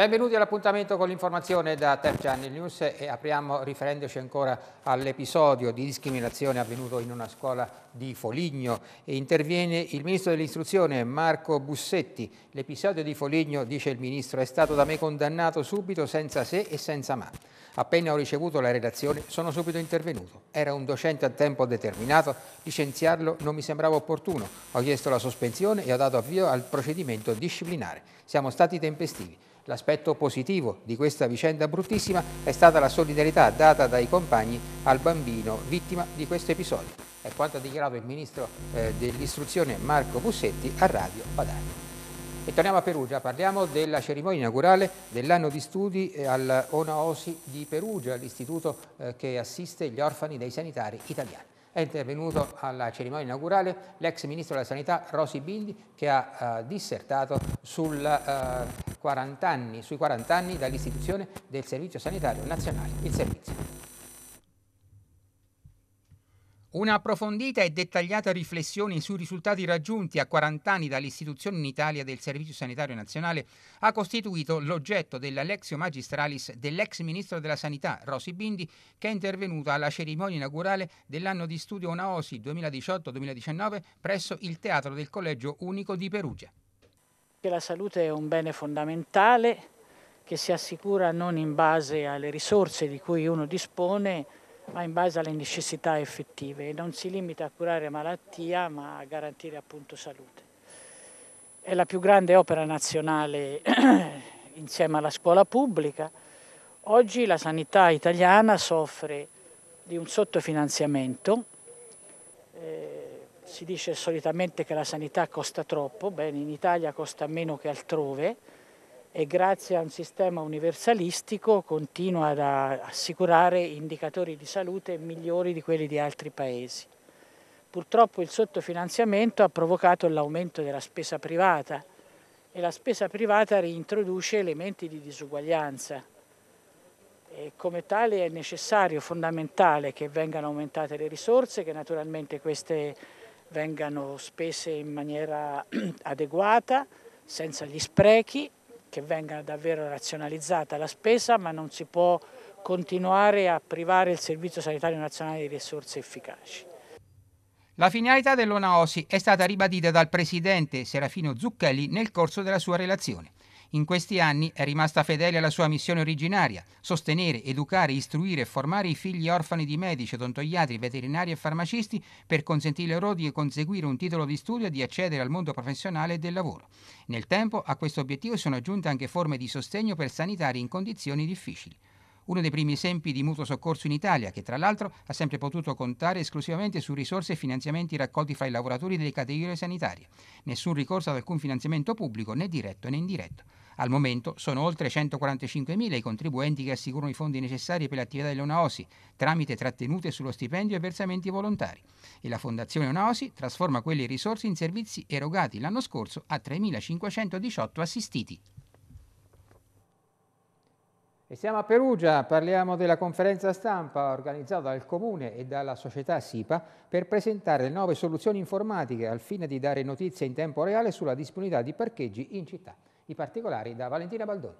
Benvenuti all'appuntamento con l'informazione da Tech Channel News e apriamo riferendoci ancora all'episodio di discriminazione avvenuto in una scuola di Foligno. E interviene il ministro dell'istruzione Marco Bussetti. L'episodio di Foligno, dice il ministro, è stato da me condannato subito senza se e senza ma. Appena ho ricevuto la redazione sono subito intervenuto. Era un docente a tempo determinato, licenziarlo non mi sembrava opportuno. Ho chiesto la sospensione e ho dato avvio al procedimento disciplinare. Siamo stati tempestivi. L'aspetto positivo di questa vicenda bruttissima è stata la solidarietà data dai compagni al bambino vittima di questo episodio. È quanto ha dichiarato il ministro eh, dell'istruzione Marco Bussetti a Radio Padania. E torniamo a Perugia, parliamo della cerimonia inaugurale dell'anno di studi eh, al ONAOSI di Perugia, l'istituto eh, che assiste gli orfani dei sanitari italiani è intervenuto alla cerimonia inaugurale l'ex ministro della sanità Rosi Bindi che ha eh, dissertato sul, eh, 40 anni, sui 40 anni dall'istituzione del Servizio Sanitario Nazionale, il servizio. Un'approfondita e dettagliata riflessione sui risultati raggiunti a 40 anni dall'istituzione in Italia del Servizio Sanitario Nazionale ha costituito l'oggetto della Lexio Magistralis dell'ex ministro della Sanità Rosi Bindi, che è intervenuta alla cerimonia inaugurale dell'anno di studio Onaosi 2018-2019 presso il Teatro del Collegio Unico di Perugia. La salute è un bene fondamentale che si assicura non in base alle risorse di cui uno dispone, ma in base alle necessità effettive e non si limita a curare malattia ma a garantire appunto salute. È la più grande opera nazionale insieme alla scuola pubblica. Oggi la sanità italiana soffre di un sottofinanziamento, eh, si dice solitamente che la sanità costa troppo, bene in Italia costa meno che altrove, e grazie a un sistema universalistico continua ad assicurare indicatori di salute migliori di quelli di altri paesi. Purtroppo il sottofinanziamento ha provocato l'aumento della spesa privata e la spesa privata reintroduce elementi di disuguaglianza. E come tale è necessario, fondamentale, che vengano aumentate le risorse, che naturalmente queste vengano spese in maniera adeguata, senza gli sprechi che venga davvero razionalizzata la spesa, ma non si può continuare a privare il Servizio Sanitario Nazionale di risorse efficaci. La finalità dell'ONAOSI è stata ribadita dal presidente Serafino Zucchelli nel corso della sua relazione. In questi anni è rimasta fedele alla sua missione originaria, sostenere, educare, istruire e formare i figli orfani di medici, odontoiatri, veterinari e farmacisti per consentire loro di conseguire un titolo di studio e di accedere al mondo professionale e del lavoro. Nel tempo a questo obiettivo sono aggiunte anche forme di sostegno per sanitari in condizioni difficili uno dei primi esempi di mutuo soccorso in Italia, che tra l'altro ha sempre potuto contare esclusivamente su risorse e finanziamenti raccolti fra i lavoratori delle categorie sanitarie. Nessun ricorso ad alcun finanziamento pubblico, né diretto né indiretto. Al momento sono oltre 145.000 i contribuenti che assicurano i fondi necessari per le l'attività dell'Onaosi tramite trattenute sullo stipendio e versamenti volontari. E la Fondazione Onaosi trasforma quelle risorse in servizi erogati l'anno scorso a 3.518 assistiti. E siamo a Perugia, parliamo della conferenza stampa organizzata dal Comune e dalla società SIPA per presentare le nuove soluzioni informatiche al fine di dare notizie in tempo reale sulla disponibilità di parcheggi in città. I particolari da Valentina Baldoni.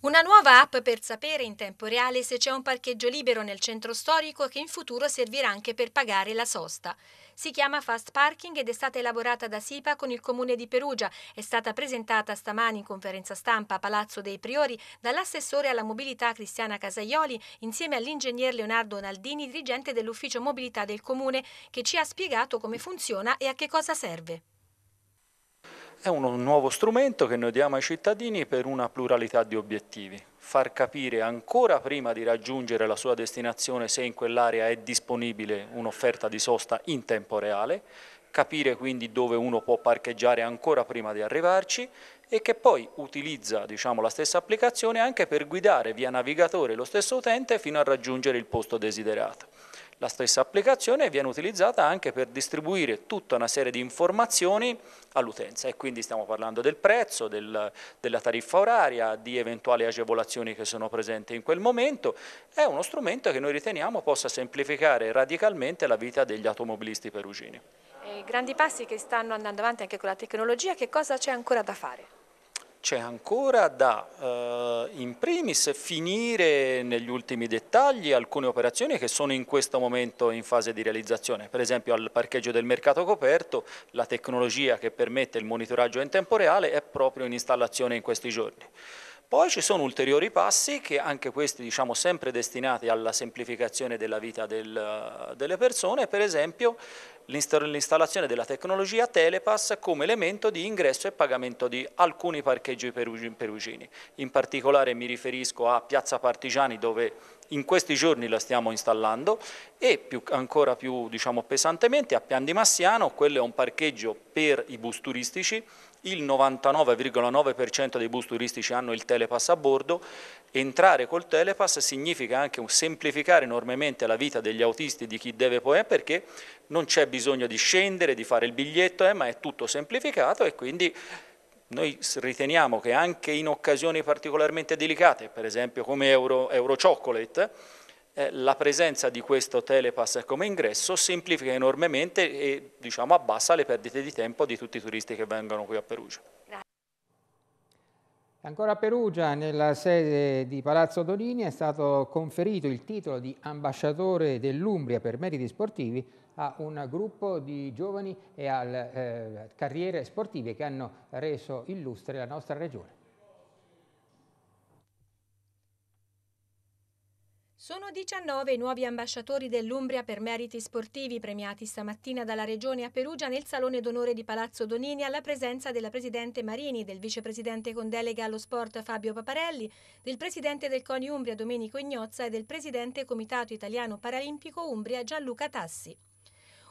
Una nuova app per sapere in tempo reale se c'è un parcheggio libero nel centro storico che in futuro servirà anche per pagare la sosta. Si chiama Fast Parking ed è stata elaborata da SIPA con il Comune di Perugia. È stata presentata stamani in conferenza stampa a Palazzo dei Priori dall'assessore alla mobilità Cristiana Casaioli insieme all'ingegner Leonardo Naldini, dirigente dell'ufficio mobilità del Comune, che ci ha spiegato come funziona e a che cosa serve. È un nuovo strumento che noi diamo ai cittadini per una pluralità di obiettivi, far capire ancora prima di raggiungere la sua destinazione se in quell'area è disponibile un'offerta di sosta in tempo reale, capire quindi dove uno può parcheggiare ancora prima di arrivarci e che poi utilizza diciamo, la stessa applicazione anche per guidare via navigatore lo stesso utente fino a raggiungere il posto desiderato. La stessa applicazione viene utilizzata anche per distribuire tutta una serie di informazioni all'utenza e quindi stiamo parlando del prezzo, del, della tariffa oraria, di eventuali agevolazioni che sono presenti in quel momento. È uno strumento che noi riteniamo possa semplificare radicalmente la vita degli automobilisti perugini. Eh, grandi passi che stanno andando avanti anche con la tecnologia, che cosa c'è ancora da fare? c'è ancora da eh, in primis finire negli ultimi dettagli alcune operazioni che sono in questo momento in fase di realizzazione, per esempio al parcheggio del mercato coperto la tecnologia che permette il monitoraggio in tempo reale è proprio in installazione in questi giorni. Poi ci sono ulteriori passi che anche questi diciamo sempre destinati alla semplificazione della vita del, delle persone, per esempio l'installazione della tecnologia Telepass come elemento di ingresso e pagamento di alcuni parcheggi perugini. In particolare mi riferisco a Piazza Partigiani dove in questi giorni la stiamo installando e più, ancora più diciamo, pesantemente a Pian di Massiano, quello è un parcheggio per i bus turistici il 99,9% dei bus turistici hanno il telepass a bordo, entrare col telepass significa anche semplificare enormemente la vita degli autisti di chi deve poi eh, perché non c'è bisogno di scendere, di fare il biglietto, eh, ma è tutto semplificato e quindi noi riteniamo che anche in occasioni particolarmente delicate, per esempio come Euro, Euro Chocolate, eh, la presenza di questo telepass come ingresso semplifica enormemente e diciamo, abbassa le perdite di tempo di tutti i turisti che vengono qui a Perugia. Ancora a Perugia, nella sede di Palazzo Dolini, è stato conferito il titolo di ambasciatore dell'Umbria per meriti sportivi a un gruppo di giovani e a eh, carriere sportive che hanno reso illustre la nostra regione. Sono 19 i nuovi ambasciatori dell'Umbria per meriti sportivi premiati stamattina dalla Regione a Perugia nel Salone d'Onore di Palazzo Donini alla presenza della Presidente Marini, del Vicepresidente con delega allo sport Fabio Paparelli, del Presidente del CONI Umbria Domenico Ignozza e del Presidente Comitato Italiano Paralimpico Umbria Gianluca Tassi.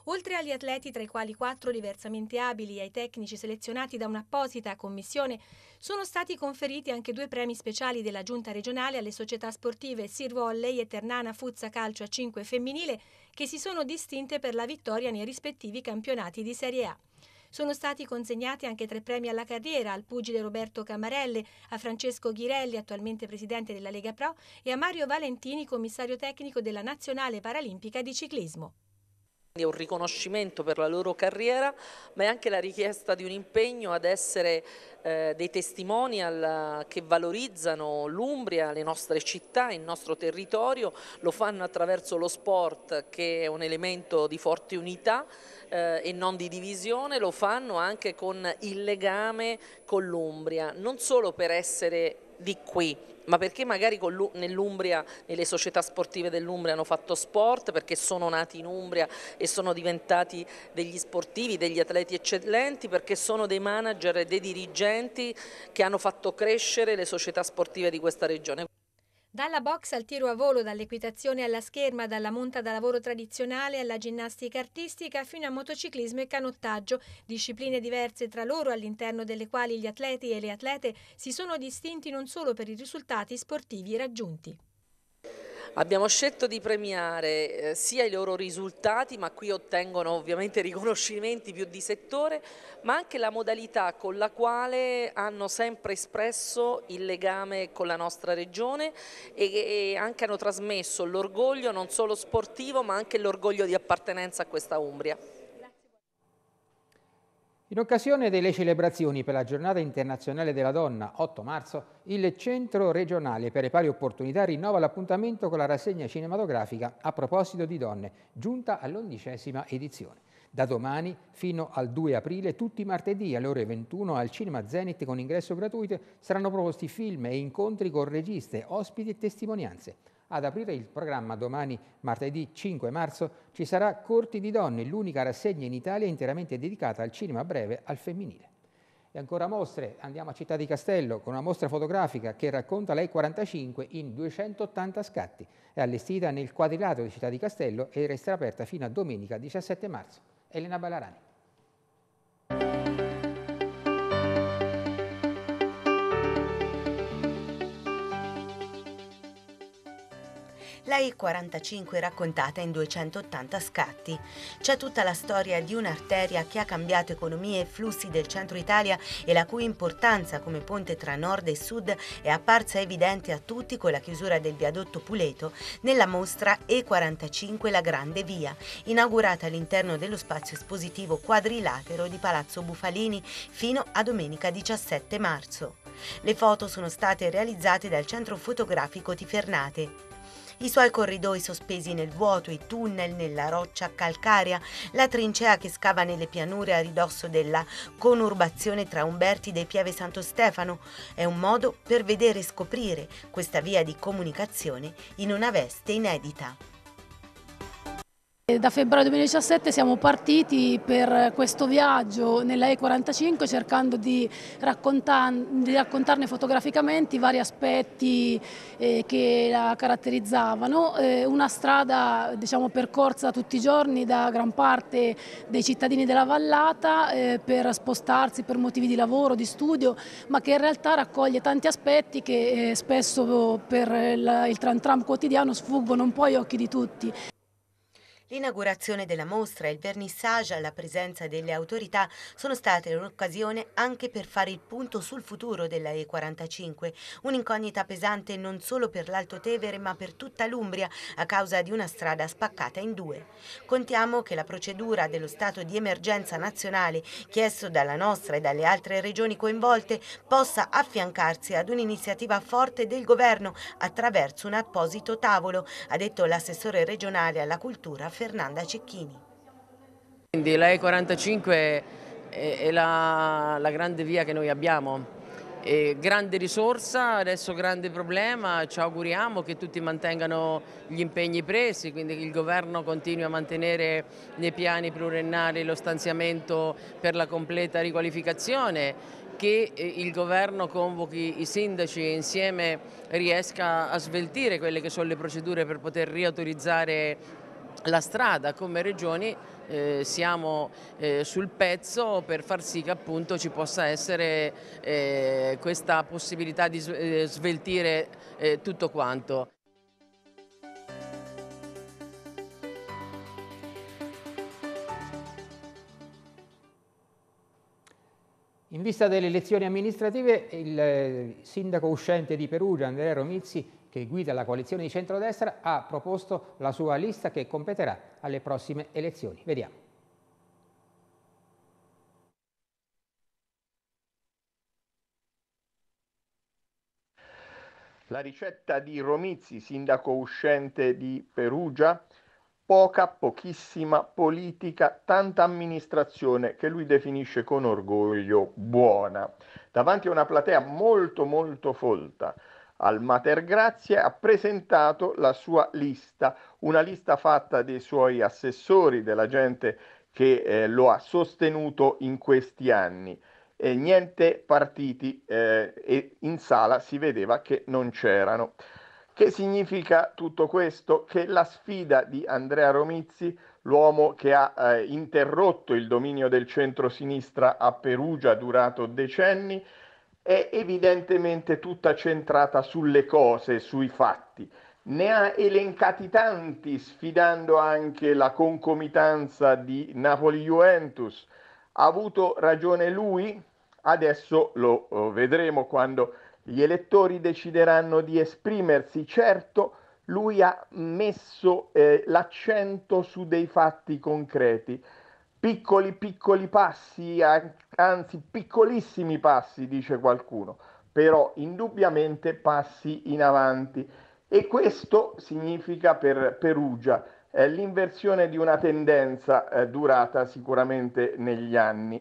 Oltre agli atleti, tra i quali quattro diversamente abili, e ai tecnici selezionati da un'apposita commissione, sono stati conferiti anche due premi speciali della Giunta regionale alle società sportive Sir Volley e Ternana Fuzza Calcio a 5 femminile, che si sono distinte per la vittoria nei rispettivi campionati di Serie A. Sono stati consegnati anche tre premi alla carriera al pugile Roberto Camarelle, a Francesco Ghirelli, attualmente presidente della Lega Pro, e a Mario Valentini, commissario tecnico della Nazionale Paralimpica di Ciclismo. È un riconoscimento per la loro carriera, ma è anche la richiesta di un impegno ad essere eh, dei testimonial che valorizzano l'Umbria, le nostre città, il nostro territorio, lo fanno attraverso lo sport che è un elemento di forte unità eh, e non di divisione, lo fanno anche con il legame con l'Umbria, non solo per essere di qui, ma perché magari nell'Umbria, nelle società sportive dell'Umbria hanno fatto sport, perché sono nati in Umbria e sono diventati degli sportivi, degli atleti eccellenti, perché sono dei manager e dei dirigenti che hanno fatto crescere le società sportive di questa regione. Dalla box al tiro a volo, dall'equitazione alla scherma, dalla monta da lavoro tradizionale alla ginnastica artistica fino a motociclismo e canottaggio, discipline diverse tra loro all'interno delle quali gli atleti e le atlete si sono distinti non solo per i risultati sportivi raggiunti. Abbiamo scelto di premiare eh, sia i loro risultati, ma qui ottengono ovviamente riconoscimenti più di settore, ma anche la modalità con la quale hanno sempre espresso il legame con la nostra regione e, e anche hanno trasmesso l'orgoglio non solo sportivo ma anche l'orgoglio di appartenenza a questa Umbria. In occasione delle celebrazioni per la giornata internazionale della donna, 8 marzo, il Centro regionale per le pari opportunità rinnova l'appuntamento con la rassegna cinematografica a proposito di donne, giunta all'undicesima edizione. Da domani fino al 2 aprile, tutti i martedì alle ore 21 al Cinema Zenit con ingresso gratuito, saranno proposti film e incontri con registe, ospiti e testimonianze. Ad aprire il programma domani, martedì 5 marzo, ci sarà Corti di Donne, l'unica rassegna in Italia interamente dedicata al cinema breve al femminile. E ancora mostre, andiamo a Città di Castello con una mostra fotografica che racconta lei 45 in 280 scatti. È allestita nel quadrilato di Città di Castello e resterà aperta fino a domenica 17 marzo. Elena Ballarani. la E45 raccontata in 280 scatti. C'è tutta la storia di un'arteria che ha cambiato economie e flussi del centro Italia e la cui importanza come ponte tra nord e sud è apparsa evidente a tutti con la chiusura del viadotto Puleto nella mostra E45 La Grande Via, inaugurata all'interno dello spazio espositivo quadrilatero di Palazzo Bufalini fino a domenica 17 marzo. Le foto sono state realizzate dal centro fotografico Tifernate i suoi corridoi sospesi nel vuoto, i tunnel nella roccia calcarea, la trincea che scava nelle pianure a ridosso della conurbazione tra Umberti e Pieve Santo Stefano. È un modo per vedere e scoprire questa via di comunicazione in una veste inedita. Da febbraio 2017 siamo partiti per questo viaggio nella E45 cercando di, di raccontarne fotograficamente i vari aspetti eh, che la caratterizzavano. Eh, una strada diciamo, percorsa tutti i giorni da gran parte dei cittadini della vallata eh, per spostarsi per motivi di lavoro, di studio, ma che in realtà raccoglie tanti aspetti che eh, spesso per il tram tram quotidiano sfuggono un po' agli occhi di tutti. L'inaugurazione della mostra e il vernissage alla presenza delle autorità sono state un'occasione anche per fare il punto sul futuro della E45, un'incognita pesante non solo per l'Alto Tevere ma per tutta l'Umbria a causa di una strada spaccata in due. Contiamo che la procedura dello stato di emergenza nazionale chiesto dalla nostra e dalle altre regioni coinvolte possa affiancarsi ad un'iniziativa forte del governo attraverso un apposito tavolo, ha detto l'assessore regionale alla cultura Federico. Fernanda Cecchini. Quindi la E45 è, è la, la grande via che noi abbiamo, e grande risorsa, adesso grande problema, ci auguriamo che tutti mantengano gli impegni presi, quindi che il governo continui a mantenere nei piani pluriennali lo stanziamento per la completa riqualificazione, che eh, il governo convochi i sindaci e insieme riesca a sveltire quelle che sono le procedure per poter riautorizzare la strada come regioni eh, siamo eh, sul pezzo per far sì che appunto ci possa essere eh, questa possibilità di eh, sveltire eh, tutto quanto. In vista delle elezioni amministrative il eh, sindaco uscente di Perugia, Andrea Romizzi, che guida la coalizione di centrodestra, ha proposto la sua lista che competerà alle prossime elezioni. Vediamo. La ricetta di Romizzi, sindaco uscente di Perugia, poca, pochissima politica, tanta amministrazione che lui definisce con orgoglio buona. Davanti a una platea molto molto folta, al Mater Grazia, ha presentato la sua lista, una lista fatta dei suoi assessori, della gente che eh, lo ha sostenuto in questi anni. E niente partiti eh, e in sala si vedeva che non c'erano. Che significa tutto questo? Che la sfida di Andrea Romizzi, l'uomo che ha eh, interrotto il dominio del centro-sinistra a Perugia durato decenni, è evidentemente tutta centrata sulle cose, sui fatti. Ne ha elencati tanti, sfidando anche la concomitanza di Napoli-Juventus. Ha avuto ragione lui? Adesso lo eh, vedremo quando gli elettori decideranno di esprimersi. Certo, lui ha messo eh, l'accento su dei fatti concreti piccoli piccoli passi, anzi piccolissimi passi, dice qualcuno, però indubbiamente passi in avanti. E questo significa per Perugia eh, l'inversione di una tendenza eh, durata sicuramente negli anni.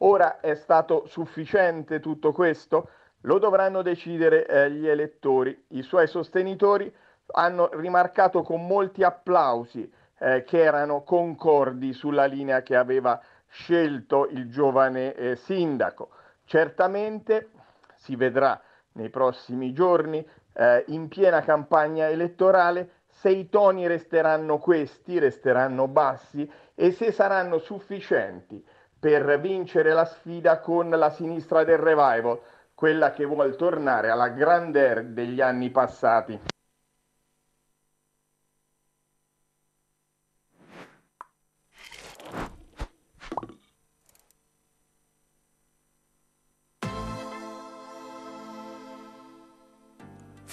Ora è stato sufficiente tutto questo? Lo dovranno decidere eh, gli elettori. I suoi sostenitori hanno rimarcato con molti applausi eh, che erano concordi sulla linea che aveva scelto il giovane eh, sindaco. Certamente si vedrà nei prossimi giorni, eh, in piena campagna elettorale, se i toni resteranno questi, resteranno bassi e se saranno sufficienti per vincere la sfida con la sinistra del revival, quella che vuole tornare alla grandeur degli anni passati.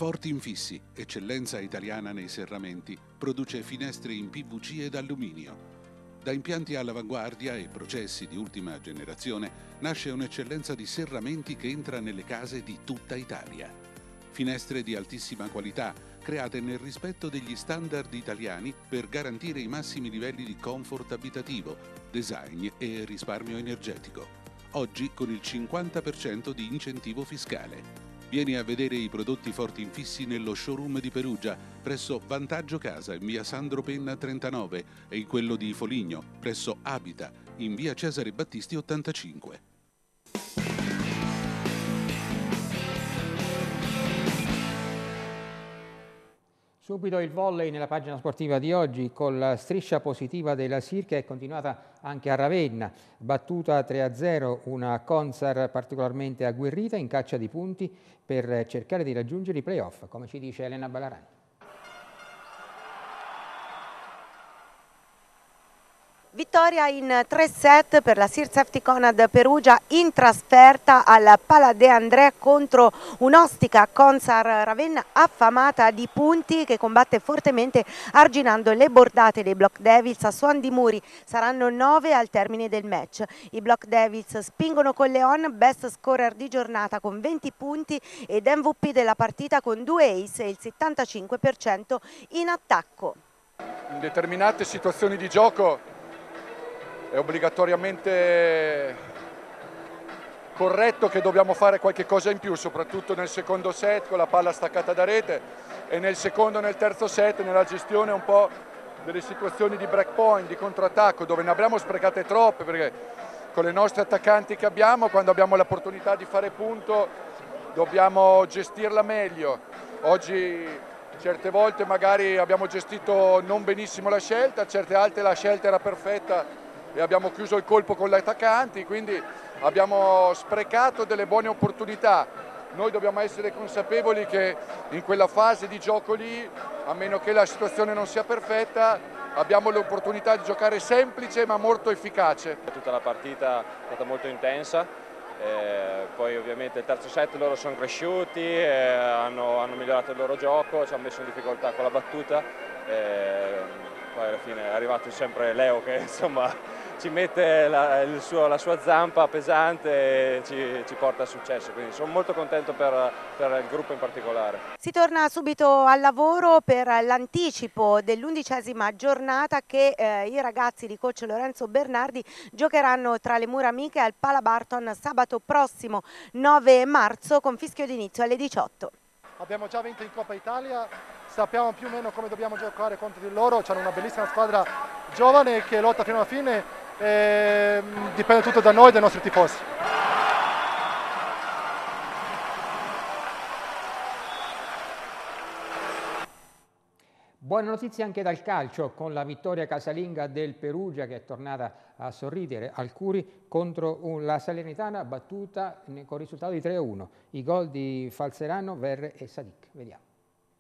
Forti Infissi, eccellenza italiana nei serramenti, produce finestre in PVC ed alluminio. Da impianti all'avanguardia e processi di ultima generazione nasce un'eccellenza di serramenti che entra nelle case di tutta Italia. Finestre di altissima qualità, create nel rispetto degli standard italiani per garantire i massimi livelli di comfort abitativo, design e risparmio energetico. Oggi con il 50% di incentivo fiscale. Vieni a vedere i prodotti forti infissi nello showroom di Perugia, presso Vantaggio Casa in via Sandro Penna 39 e in quello di Foligno, presso Abita, in via Cesare Battisti 85. Subito il volley nella pagina sportiva di oggi con la striscia positiva della SIR che è continuata anche a Ravenna, battuta 3-0 una Consar particolarmente agguerrita in caccia di punti per cercare di raggiungere i playoff, come ci dice Elena Ballarani. Vittoria in tre set per la Sirsefti Conad Perugia in trasferta al de André contro un'ostica Consar Ravenna affamata di punti che combatte fortemente arginando le bordate dei Block Devils a suon di muri. Saranno nove al termine del match. I Block Devils spingono con Leon, best scorer di giornata con 20 punti ed MVP della partita con due ace e il 75% in attacco. In determinate situazioni di gioco è obbligatoriamente corretto che dobbiamo fare qualche cosa in più, soprattutto nel secondo set con la palla staccata da rete e nel secondo e nel terzo set nella gestione un po' delle situazioni di break point, di contrattacco, dove ne abbiamo sprecate troppe perché con le nostre attaccanti che abbiamo, quando abbiamo l'opportunità di fare punto, dobbiamo gestirla meglio. Oggi certe volte magari abbiamo gestito non benissimo la scelta, certe altre la scelta era perfetta e abbiamo chiuso il colpo con gli attaccanti, quindi abbiamo sprecato delle buone opportunità. Noi dobbiamo essere consapevoli che in quella fase di gioco lì, a meno che la situazione non sia perfetta, abbiamo l'opportunità di giocare semplice ma molto efficace. Tutta la partita è stata molto intensa, eh, poi ovviamente il terzo set loro sono cresciuti, eh, hanno, hanno, migliorato il loro gioco, ci hanno messo in difficoltà con la battuta. Eh, poi alla fine è arrivato sempre Leo che insomma ci mette la, suo, la sua zampa pesante e ci, ci, porta a successo, quindi sono molto contento per, per, il gruppo in particolare. Si torna subito al lavoro per l'anticipo dell'undicesima giornata che eh, i ragazzi di coach Lorenzo Bernardi giocheranno tra le mura amiche al Palabarton sabato prossimo 9 marzo con fischio d'inizio alle 18. Abbiamo già vinto in Coppa Italia, sappiamo più o meno come dobbiamo giocare contro di loro, hanno una bellissima squadra giovane che lotta fino alla fine, e ehm, dipende tutto da noi e dai nostri tifosi. Buone notizie anche dal calcio con la vittoria casalinga del Perugia che è tornata a sorridere al Curi contro la Salernitana battuta con risultato di 3-1. I gol di Falzerano, Verre e Sadic. Vediamo.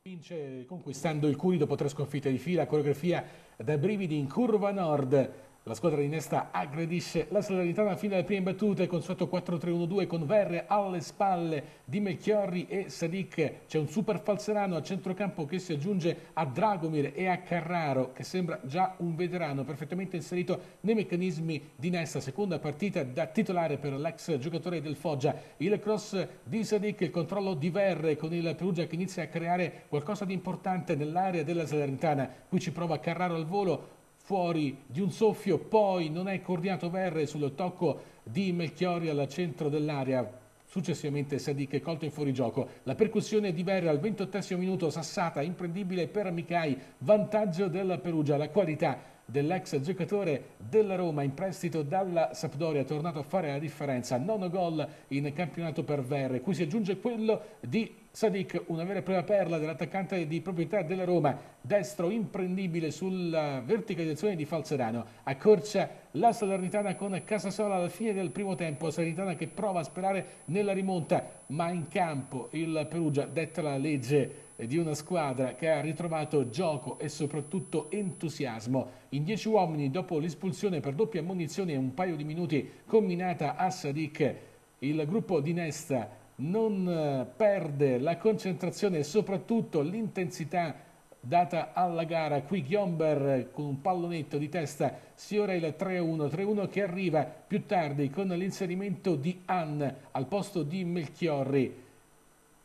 Vince conquistando il curi dopo tre sconfitte di fila, coreografia da brividi in curva nord la squadra di Nesta aggredisce la Salernitana fino alle prime battute con sotto 4-3-1-2 con Verre alle spalle di Melchiorri e Sadic. C'è un super falserano a centrocampo che si aggiunge a Dragomir e a Carraro che sembra già un veterano perfettamente inserito nei meccanismi di Nesta. Seconda partita da titolare per l'ex giocatore del Foggia. Il cross di Sadic, il controllo di Verre con il Perugia che inizia a creare qualcosa di importante nell'area della Salernitana. Qui ci prova Carraro al volo, fuori di un soffio, poi non è coordinato Verre sul tocco di Melchiori al centro dell'area. Successivamente Sadic è colto in fuorigioco. La percussione di Verre al 28 minuto, sassata, imprendibile per Amicai. vantaggio della Perugia. La qualità dell'ex giocatore della Roma in prestito dalla Sampdoria, tornato a fare la differenza, nono gol in campionato per Verre, qui si aggiunge quello di Sadiq, una vera e propria perla dell'attaccante di proprietà della Roma, destro imprendibile sulla verticalizzazione di Falzerano, accorcia la Salernitana con Casasola alla fine del primo tempo, Salernitana che prova a sperare nella rimonta, ma in campo il Perugia detta la legge di una squadra che ha ritrovato gioco e soprattutto entusiasmo. In dieci uomini dopo l'espulsione per doppia ammonizione e un paio di minuti combinata a Sadiq, il gruppo di Nesta non eh, perde la concentrazione e soprattutto l'intensità data alla gara. Qui Ghiomber eh, con un pallonetto di testa sfiora il 3-1, 3-1 che arriva più tardi con l'inserimento di Ann al posto di Melchiorri.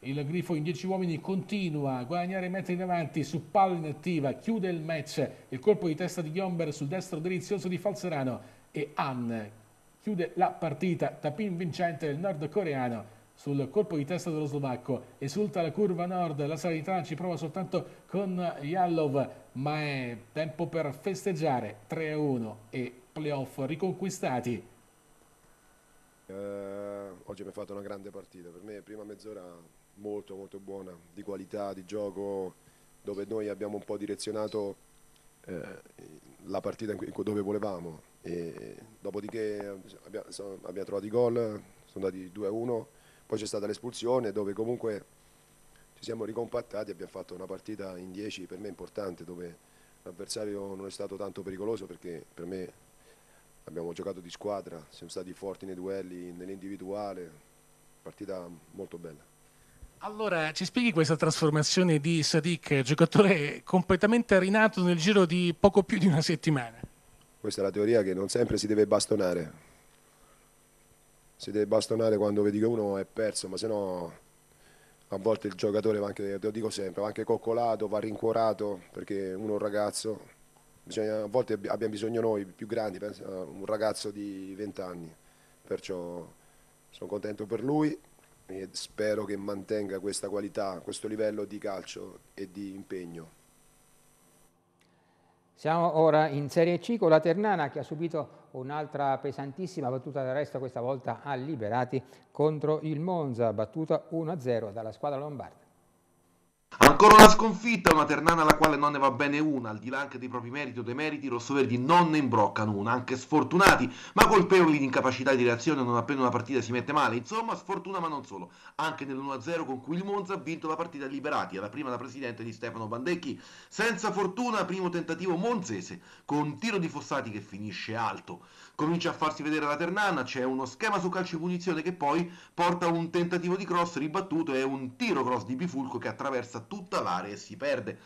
Il Grifo in 10 uomini continua a guadagnare metri in avanti su palla inattiva, chiude il match, il colpo di testa di Ghiomber sul destro delizioso di Falzerano e Ann chiude la partita. Tapin vincente del nordcoreano sul colpo di testa dello slovacco, esulta la curva nord, la sanità ci prova soltanto con Jallov, ma è tempo per festeggiare 3-1 e playoff riconquistati. Eh, oggi abbiamo fatto una grande partita, per me prima mezz'ora molto molto buona, di qualità, di gioco, dove noi abbiamo un po' direzionato eh, la partita dove volevamo. E dopodiché abbiamo, abbiamo trovato i gol, sono andati 2-1 poi c'è stata l'espulsione dove comunque ci siamo ricompattati, abbiamo fatto una partita in 10 per me importante dove l'avversario non è stato tanto pericoloso perché per me abbiamo giocato di squadra, siamo stati forti nei duelli, nell'individuale, partita molto bella. Allora, ci spieghi questa trasformazione di Sadik, giocatore completamente rinato nel giro di poco più di una settimana? Questa è la teoria che non sempre si deve bastonare, si deve bastonare quando vedi che uno è perso, ma se no a volte il giocatore va anche, lo dico sempre, va anche coccolato, va rincuorato, perché uno è un ragazzo, bisogna, a volte abbiamo bisogno noi più grandi, un ragazzo di 20 anni, perciò sono contento per lui e spero che mantenga questa qualità, questo livello di calcio e di impegno. Siamo ora in Serie C con la Ternana che ha subito un'altra pesantissima battuta d'arresto questa volta a Liberati contro il Monza, battuta 1-0 dalla squadra lombarda. Ancora una sconfitta, una Ternana alla quale non ne va bene una, al di là anche dei propri meriti o demeriti, i rossoverdi non ne imbroccano una, anche sfortunati, ma colpevoli di incapacità di reazione non appena una partita si mette male, insomma sfortuna ma non solo, anche nell'1-0 con cui il Monza ha vinto la partita liberati, alla prima da presidente di Stefano Bandecchi, senza fortuna primo tentativo monzese, con un tiro di Fossati che finisce alto comincia a farsi vedere la Ternana, c'è uno schema su calcio e punizione che poi porta un tentativo di cross ribattuto e un tiro cross di Bifulco che attraversa tutta l'area e si perde.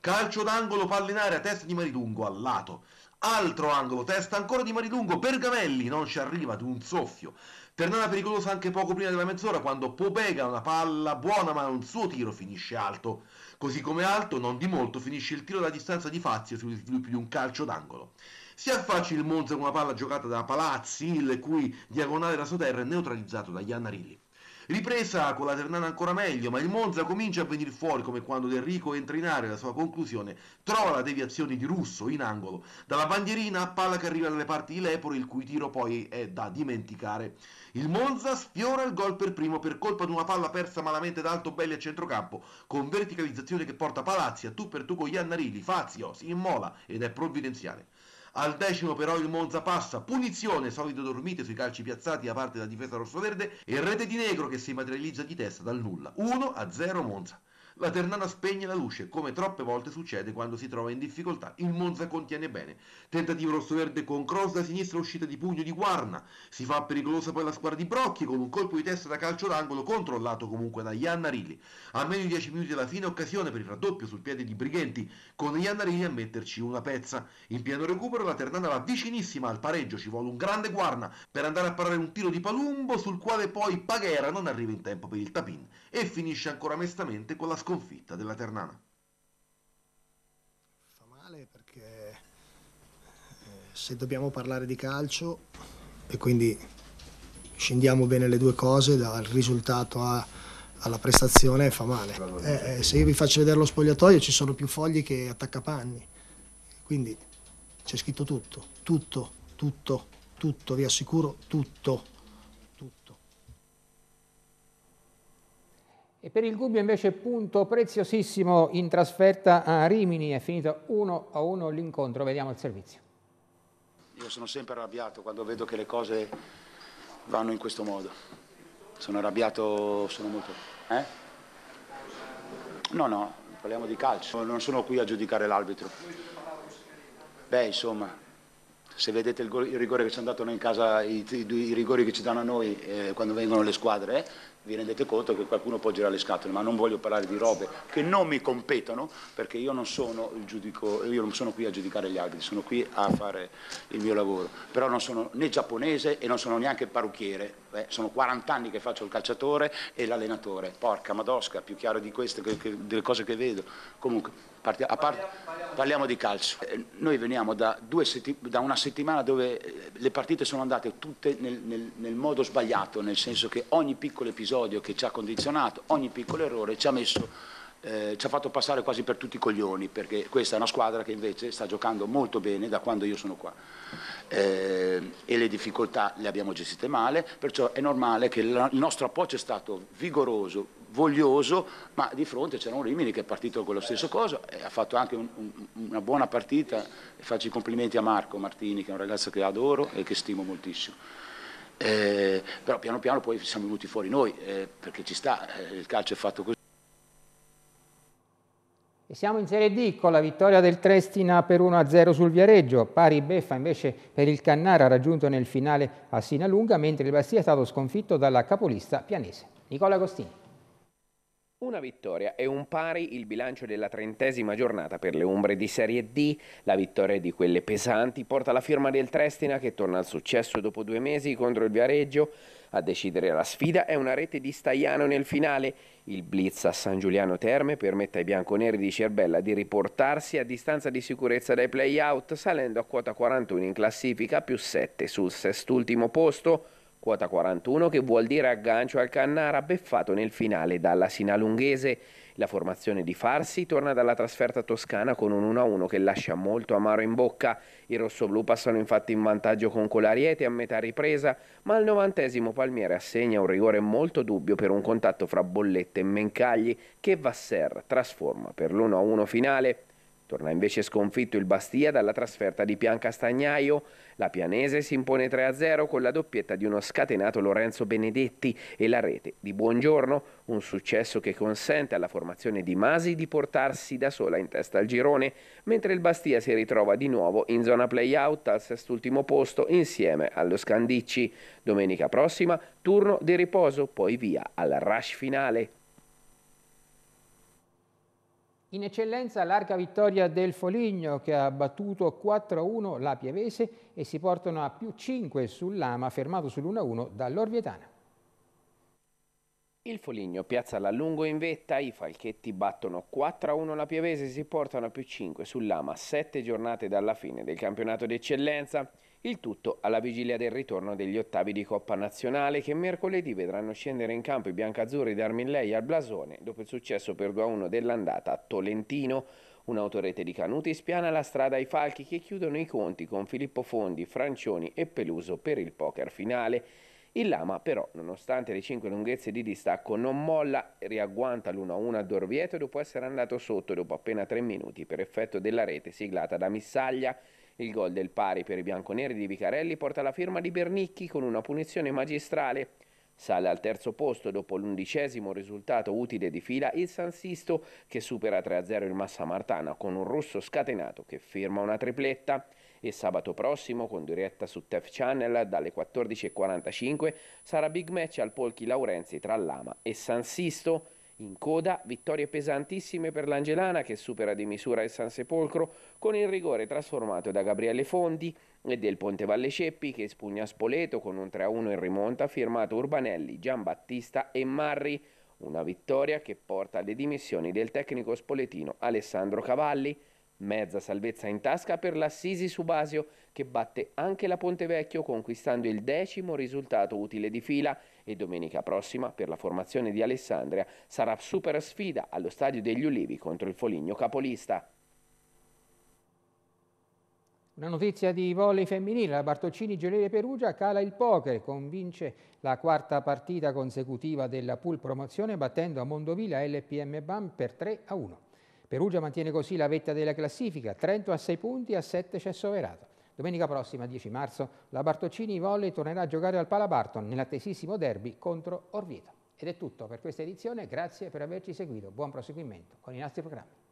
Calcio d'angolo, palla in area, testa di Maridungo al lato. Altro angolo, testa ancora di Maridungo, Bergamelli non ci arriva ad un soffio. Ternana pericolosa anche poco prima della mezz'ora quando Popega una palla buona ma un suo tiro finisce alto. Così come alto, non di molto, finisce il tiro da distanza di Fazio sugli sviluppi di un calcio d'angolo. Si affacci il Monza con una palla giocata da Palazzi, il cui diagonale rasoterra è neutralizzato da Iannarilli. Ripresa con la Ternana ancora meglio, ma il Monza comincia a venire fuori come quando De Rico entra in area la sua conclusione, trova la deviazione di Russo in angolo, dalla bandierina a palla che arriva dalle parti di Lepore, il cui tiro poi è da dimenticare. Il Monza sfiora il gol per primo per colpa di una palla persa malamente da Alto Belli a centrocampo, con verticalizzazione che porta Palazzi a tu per tu con Iannarili, Fazio, si immola ed è provvidenziale. Al decimo però il Monza passa, punizione, solito dormite sui calci piazzati da parte della difesa rossoverde e rete di negro che si materializza di testa dal nulla. 1-0 Monza. La Ternana spegne la luce, come troppe volte succede quando si trova in difficoltà. Il Monza contiene bene. Tentativo rosso-verde con cross da sinistra, uscita di pugno di Guarna. Si fa pericolosa poi la squadra di Brocchi con un colpo di testa da calcio d'angolo controllato comunque da Iannarilli. A meno di 10 minuti dalla fine occasione per il raddoppio sul piede di Brighenti con Iannarilli a metterci una pezza. In pieno recupero la Ternana va vicinissima al pareggio, ci vuole un grande Guarna per andare a parare un tiro di Palumbo sul quale poi Paghera non arriva in tempo per il tapin e finisce ancora mestamente con la sconfitta della Ternana. Fa male perché eh, se dobbiamo parlare di calcio e quindi scendiamo bene le due cose dal risultato a, alla prestazione fa male. Eh, eh se io vi faccio vedere lo spogliatoio ci sono più fogli che attaccapanni, quindi c'è scritto tutto, tutto, tutto, tutto, vi assicuro tutto. E per il Gubbio invece punto preziosissimo in trasferta a Rimini, è finito 1 a 1 l'incontro, vediamo il servizio. Io sono sempre arrabbiato quando vedo che le cose vanno in questo modo. Sono arrabbiato, sono molto... Eh? No, no, parliamo di calcio, non sono qui a giudicare l'arbitro. Beh, insomma, se vedete il, rigore che ci hanno dato noi in casa, i, i, i rigori che ci danno a noi eh, quando vengono le squadre, eh, vi rendete conto che qualcuno può girare le scatole, ma non voglio parlare di robe che non mi competono perché io non sono, il giudico, io non sono qui a giudicare gli arbitri, sono qui a fare il mio lavoro, però non sono né giapponese e non sono neanche parrucchiere, eh, sono 40 anni che faccio il calciatore e l'allenatore, porca madosca, più chiaro di queste, che, che, delle cose che vedo, comunque partia, par, parliamo di calcio, eh, noi veniamo da, da, una settimana dove eh, le partite sono andate tutte nel, nel, nel modo sbagliato, nel senso che ogni piccolo episodio episodio che ci ha condizionato, ogni piccolo errore ci ha, messo, eh, ci ha fatto passare quasi per tutti i coglioni, perché questa è una squadra che invece sta giocando molto bene da quando io sono qua. Eh, e le difficoltà le abbiamo gestite male, perciò è normale che la, il nostro approccio è stato vigoroso, voglioso, ma di fronte c'era un Rimini che è partito con lo stesso cosa e ha fatto anche un, un, una buona partita. faccio i complimenti a Marco Martini, che è un ragazzo che adoro e che stimo moltissimo. Eh, però piano piano poi siamo venuti fuori noi, eh, perché ci sta, eh, il calcio è fatto così. E siamo in Serie D con la vittoria del Trestina per 1-0 sul Viareggio, pari beffa invece per il Cannara raggiunto nel finale a Sinalunga, mentre il Bastia è stato sconfitto dalla capolista pianese. Nicola Agostini. Una vittoria e un pari il bilancio della trentesima giornata per le Umbre di Serie D. La vittoria di quelle pesanti porta la firma del Trestina che torna al successo dopo due mesi contro il Viareggio. A decidere la sfida è una rete di Staiano nel finale. Il blitz a San Giuliano Terme permette ai bianconeri di Cerbella di riportarsi a distanza di sicurezza dai play-out salendo a quota 41 in classifica più 7 sul sest'ultimo posto quota 41 che vuol dire aggancio al Cannara beffato nel finale dalla Sinalunghese. La formazione di Farsi torna dalla trasferta toscana con un 1-1 che lascia molto amaro in bocca. I rossoblù passano infatti in vantaggio con Colariete a metà ripresa, ma al novantesimo Palmiere assegna un rigore molto dubbio per un contatto fra Bollette e Mencagli che Vasser trasforma per l'1-1 finale. Torna invece sconfitto il Bastia dalla trasferta di Piancastagnaio. La Pianese si impone 3-0 con la doppietta di uno scatenato Lorenzo Benedetti e la rete di Buongiorno, un successo che consente alla formazione di Masi di portarsi da sola in testa al girone, mentre il Bastia si ritrova di nuovo in zona play-out al sest'ultimo posto insieme allo Scandicci. Domenica prossima turno di riposo, poi via al rush finale. In eccellenza larga vittoria del Foligno che ha battuto 4-1 la Pievese e si portano a più 5 sull'Ama fermato sull'1-1 dall'Orvietana. Il Foligno piazza la lungo in vetta, i Falchetti battono 4-1 la Pievese e si portano a più 5 sull'Ama, 7 giornate dalla fine del campionato d'eccellenza. Il tutto alla vigilia del ritorno degli ottavi di Coppa Nazionale che mercoledì vedranno scendere in campo i biancazzurri d'Armillei al Blasone dopo il successo per 2-1 dell'andata a Tolentino. Un'autorete di Canuti spiana la strada ai falchi che chiudono i conti con Filippo Fondi, Francioni e Peluso per il poker finale. Il Lama però, nonostante le cinque lunghezze di distacco, non molla, riagguanta l'1-1 a Dorvieto dopo essere andato sotto dopo appena tre minuti per effetto della rete siglata da Missaglia. Il gol del pari per i bianconeri di Vicarelli porta la firma di Bernicchi con una punizione magistrale. Sale al terzo posto dopo l'undicesimo risultato utile di fila il San Sisto che supera 3-0 il Massa Martana con un russo scatenato che firma una tripletta e sabato prossimo con diretta su TEF Channel dalle 14.45 sarà big match al Polchi Laurenzi tra Lama e San Sisto. In coda, vittorie pesantissime per l'Angelana che supera di misura il San Sepolcro con il rigore trasformato da Gabriele Fondi e del Ponte Valle Ceppi che espugna Spoleto con un 3-1 in rimonta firmato Urbanelli, Giambattista e Marri. Una vittoria che porta alle dimissioni del tecnico spoletino Alessandro Cavalli Mezza salvezza in tasca per l'Assisi Subasio che batte anche la Pontevecchio conquistando il decimo risultato utile di fila e domenica prossima per la formazione di Alessandria sarà super sfida allo Stadio degli Ulivi contro il Foligno Capolista. Una notizia di volley femminile, la Bartoccini Gelere Perugia cala il poker, convince la quarta partita consecutiva della pool promozione battendo a Mondovilla LPM BAM per 3 a 1. Perugia mantiene così la vetta della classifica, Trento a 6 punti, a 7 c'è Soverato. Domenica prossima, 10 marzo, la Bartoccini Volley tornerà a giocare al Palabarton nell'attesissimo derby contro Orvieto. Ed è tutto per questa edizione, grazie per averci seguito, buon proseguimento con i nostri programmi.